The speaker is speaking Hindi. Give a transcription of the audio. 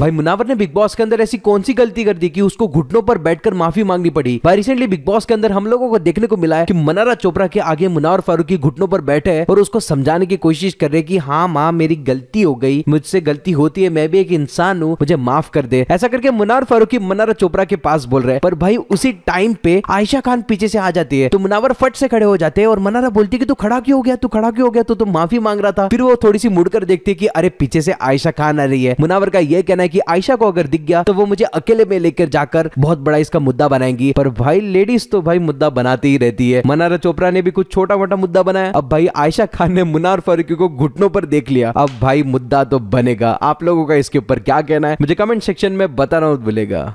भाई मुनावर ने बिग बॉस के अंदर ऐसी कौन सी गलती कर दी कि उसको घुटनों पर बैठकर माफी मांगनी पड़ी भाई रिसेंटली बिग बॉस के अंदर हम लोगों को देखने को मिला है कि मनारा चोपड़ा के आगे मुनावर फारूकी घुटनों पर बैठे हैं और उसको समझाने की कोशिश कर रहे कि हाँ माँ मेरी गलती हो गई मुझसे गलती होती है मैं भी एक इंसान हूँ मुझे माफ कर दे ऐसा करके मुनावर फारूकी मनारा चोपड़ा के पास बोल रहे हैं पर भाई उसी टाइम पे आयशा खान पीछे से आ जाती है तो मुनावर फट से खड़े हो जाते हैं और मनारा बोलती है तू खड़ा क्यों हो गया तू खड़ा क्यों हो गया तो तुम माफी मांग रहा था फिर वो थोड़ी सी मुड़कर देखती है कि अरे पीछे से आयशा खान आ रही है मुनावर का यह कहना है कि आयशा को अगर दिख गया तो वो मुझे अकेले में लेकर जाकर बहुत बड़ा इसका मुद्दा बनाएंगी पर भाई लेडीज तो भाई मुद्दा बनाती ही रहती है मनारा चोपड़ा ने भी कुछ छोटा मोटा मुद्दा बनाया अब भाई आयशा खान ने मुनार फारूकी को घुटनों पर देख लिया अब भाई मुद्दा तो बनेगा आप लोगों का इसके ऊपर क्या कहना है मुझे कमेंट सेक्शन में बताना मत भूलेगा